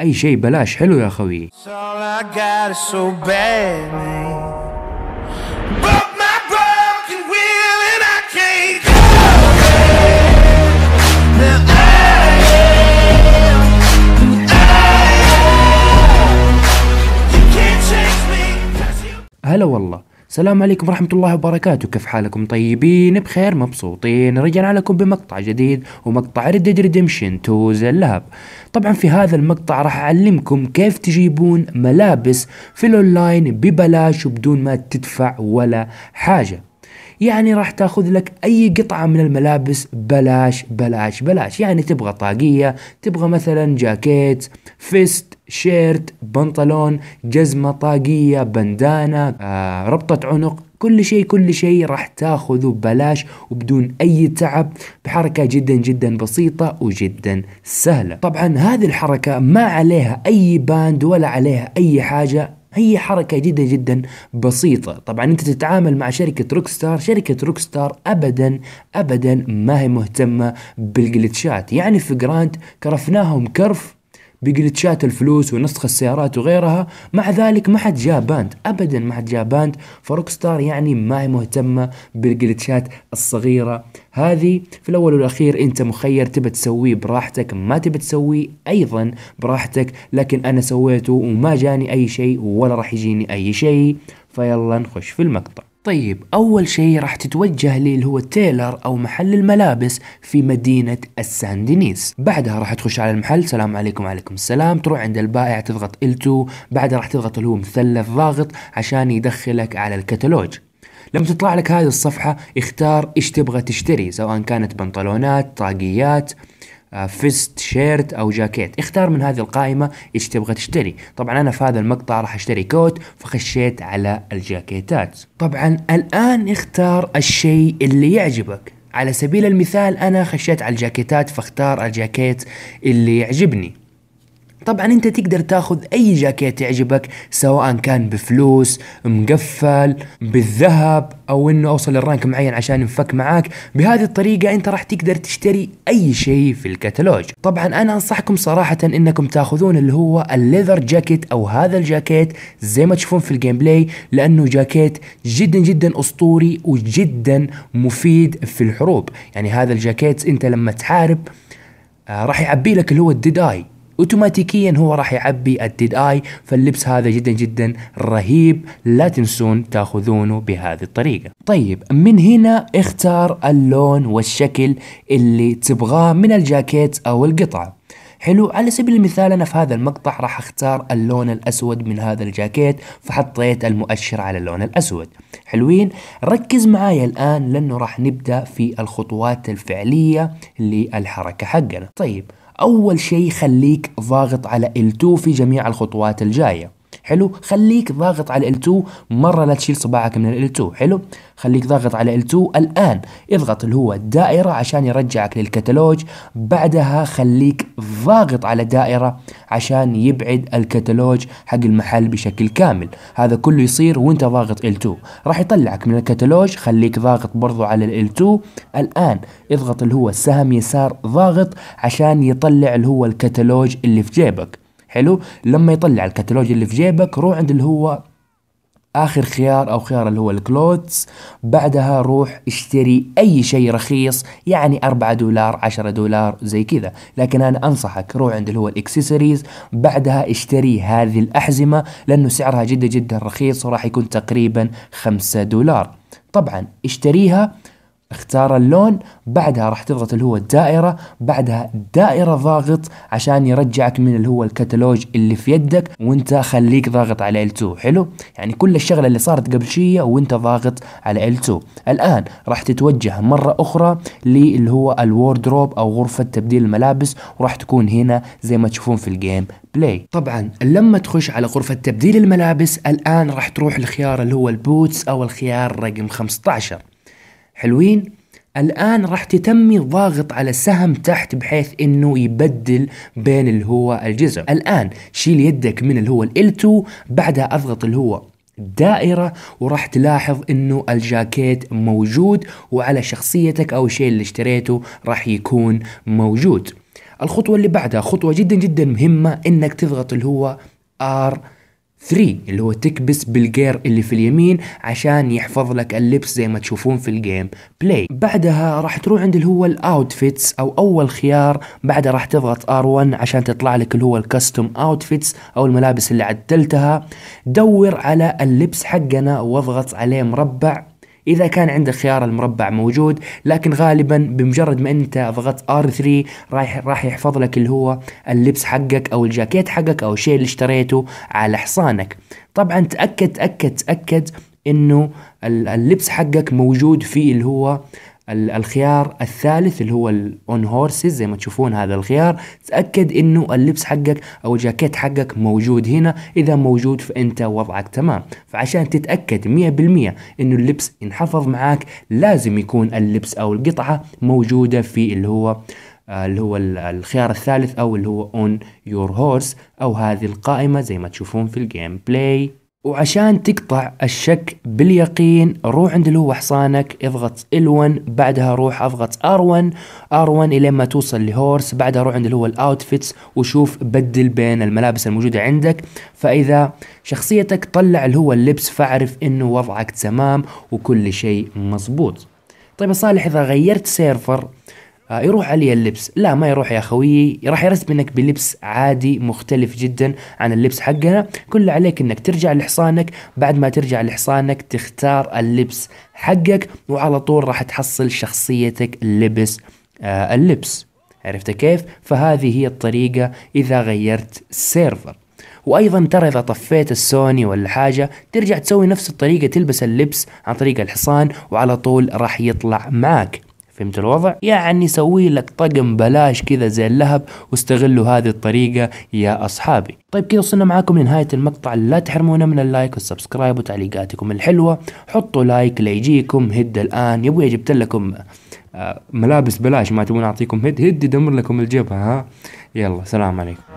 اي شيء بلاش حلو يا خوي هلا والله السلام عليكم ورحمة الله وبركاته كيف حالكم طيبين بخير مبسوطين رجعنا لكم بمقطع جديد ومقطع Red Dead Redemption 2 اللهب طبعا في هذا المقطع راح أعلمكم كيف تجيبون ملابس في الأونلاين ببلاش وبدون ما تدفع ولا حاجة يعني راح تاخذ لك اي قطعه من الملابس بلاش بلاش بلاش يعني تبغى طاقيه تبغى مثلا جاكيت فيست شيرت بنطلون جزمه طاقيه بندانه آه، ربطه عنق كل شيء كل شيء راح تاخذه ببلاش وبدون اي تعب بحركه جدا جدا بسيطه وجدا سهله طبعا هذه الحركه ما عليها اي باند ولا عليها اي حاجه هي حركة جدا جدا بسيطة طبعا انت تتعامل مع شركة روكستار شركة روكستار ابدا ابدا ما هي مهتمة بالجلتشات يعني في جراند كرفناهم كرف بجلتشات الفلوس ونسخ السيارات وغيرها مع ذلك ما حد جاء باند ابدا ما حد جاء باند فروك ستار يعني ما هي مهتمه بالجلتشات الصغيره هذه في الاول والاخير انت مخير تبى تسويه براحتك ما تبى تسويه ايضا براحتك لكن انا سويته وما جاني اي شيء ولا راح يجيني اي شيء فيلا نخش في المقطع طيب أول شيء راح تتوجه لي اللي هو تيلر أو محل الملابس في مدينة السان دينيس بعدها راح تخش على المحل سلام عليكم وعليكم السلام تروح عند البائع تضغط L2 بعدها راح تضغط اللي هو مثلث ضاغط عشان يدخلك على الكتالوج لما تطلع لك هذه الصفحة اختار ايش تبغى تشتري سواء كانت بنطلونات طاقيات آه، فيست شيرت او جاكيت اختار من هذه القائمه ايش تبغى تشتري طبعا انا في هذا المقطع راح اشتري كوت فخشيت على الجاكيتات طبعا الان اختار الشيء اللي يعجبك على سبيل المثال انا خشيت على الجاكيتات فاختار الجاكيت اللي يعجبني طبعا انت تقدر تاخذ اي جاكيت يعجبك سواء كان بفلوس مقفل بالذهب او انه اوصل للرانك معين عشان ينفك معاك بهذه الطريقة انت راح تقدر تشتري اي شيء في الكتالوج طبعا انا انصحكم صراحة انكم تاخذون اللي هو الليذر جاكيت او هذا الجاكيت زي ما تشوفون في الجيم بلاي لانه جاكيت جدا جدا اسطوري وجدا مفيد في الحروب يعني هذا الجاكيت انت لما تحارب آه راح يعبي لك اللي هو الديداي اوتوماتيكيا هو راح يعبي الديد اي فاللبس هذا جدا جدا رهيب لا تنسون تاخذونه بهذه الطريقة طيب من هنا اختار اللون والشكل اللي تبغاه من الجاكيت او القطعة حلو على سبيل المثال انا في هذا المقطع راح اختار اللون الاسود من هذا الجاكيت فحطيت المؤشر على اللون الاسود حلوين ركز معايا الان لانه راح نبدا في الخطوات الفعليه للحركه حقنا طيب أول شيء خليك ضاغط على L2 في جميع الخطوات الجاية حلو خليك ضاغط على ال2 مره لا تشيل صباعك من ال2 حلو خليك ضاغط على ال2 الان اضغط اللي هو الدائره عشان يرجعك للكتالوج بعدها خليك ضاغط على دائره عشان يبعد الكتالوج حق المحل بشكل كامل هذا كله يصير وانت ضاغط ال2 راح يطلعك من الكتالوج خليك ضاغط برضو على ال2 الان اضغط اللي هو السهم يسار ضاغط عشان يطلع اللي هو الكتالوج اللي في جيبك حلو لما يطلع الكتالوج اللي في جيبك روح عند اللي هو اخر خيار او خيار اللي هو الكلوتس بعدها روح اشتري اي شيء رخيص يعني 4 دولار 10 دولار زي كذا لكن انا انصحك روح عند اللي هو الاكسسوارز بعدها اشتري هذه الاحزمه لانه سعرها جدا جدا رخيص وراح يكون تقريبا 5 دولار طبعا اشتريها اختار اللون بعدها راح تضغط اللي هو الدائرة بعدها دائرة ضاغط عشان يرجعك من اللي هو الكتالوج اللي في يدك وانت خليك ضاغط على L2 حلو يعني كل الشغلة اللي صارت قبل شوية وانت ضاغط على L2 الآن راح تتوجه مرة أخرى للي هو الوردروب أو غرفة تبديل الملابس وراح تكون هنا زي ما تشوفون في الجيم بلاي طبعا لما تخش على غرفة تبديل الملابس الآن راح تروح لخيار اللي هو البوتس أو الخيار رقم 15 حلوين الآن راح تتمي ضاغط على السهم تحت بحيث انه يبدل بين اللي هو الجزر الآن شيل يدك من اللي هو ال2 بعدها اضغط اللي هو دائرة وراح تلاحظ انه الجاكيت موجود وعلى شخصيتك او الشيء اللي اشتريته راح يكون موجود الخطوة اللي بعدها خطوة جدا جدا مهمة انك تضغط اللي هو ار 3 اللي هو تكبس بالجير اللي في اليمين عشان يحفظ لك اللبس زي ما تشوفون في الجيم بلاي بعدها راح تروح عند اللي هو الاوتفيتس او اول خيار بعدها راح تضغط ار1 عشان تطلع لك اللي هو الكاستم اوتفيتس او الملابس اللي عدلتها دور على اللبس حقنا واضغط عليه مربع اذا كان عندك خيار المربع موجود لكن غالبا بمجرد ما انت ضغطت R3 راح راح يحفظ لك اللي هو اللبس حقك او الجاكيت حقك او الشيء اللي اشتريته على حصانك طبعا تاكد تاكد تاكد انه اللبس حقك موجود في اللي هو الخيار الثالث اللي هو الاون هورسز زي ما تشوفون هذا الخيار تأكد انه اللبس حقك او الجاكيت حقك موجود هنا اذا موجود فانت وضعك تمام فعشان تتأكد 100% انه اللبس ينحفظ معاك لازم يكون اللبس او القطعة موجودة في اللي هو آه، اللي هو الخيار الثالث او اللي هو اون يور هورس او هذه القائمة زي ما تشوفون في الجيم بلاي وعشان تقطع الشك باليقين روح عند اللي هو حصانك اضغط ال 1 بعدها روح اضغط ار 1 ار 1 الين ما توصل لهورس بعدها روح عند اللي هو الاوتفيتس وشوف بدل بين الملابس الموجودة عندك فاذا شخصيتك طلع اللي هو اللبس فاعرف انه وضعك تمام وكل شيء مظبوط طيب يا صالح اذا غيرت سيرفر آه، يروح علي اللبس لا ما يروح يا خويي راح منك بلبس عادي مختلف جدا عن اللبس حقنا كل اللي عليك انك ترجع لحصانك بعد ما ترجع لحصانك تختار اللبس حقك وعلى طول راح تحصل شخصيتك لبس آه اللبس عرفت كيف فهذه هي الطريقة اذا غيرت السيرفر وايضا ترى اذا طفيت السوني ولا حاجه ترجع تسوي نفس الطريقه تلبس اللبس عن طريق الحصان وعلى طول راح يطلع معك فهمت الوضع؟ يعني سوي لك طقم بلاش كذا زي اللهب واستغلوا هذه الطريقة يا أصحابي طيب كذا وصلنا معاكم لنهاية المقطع لا تحرمونا من اللايك والسبسكرايب وتعليقاتكم الحلوة حطوا لايك ليجيكم هد الآن يا ابوي جبت لكم آه، ملابس بلاش ما تبون أعطيكم هد هد يدمر لكم الجبهة ها يلا سلام عليكم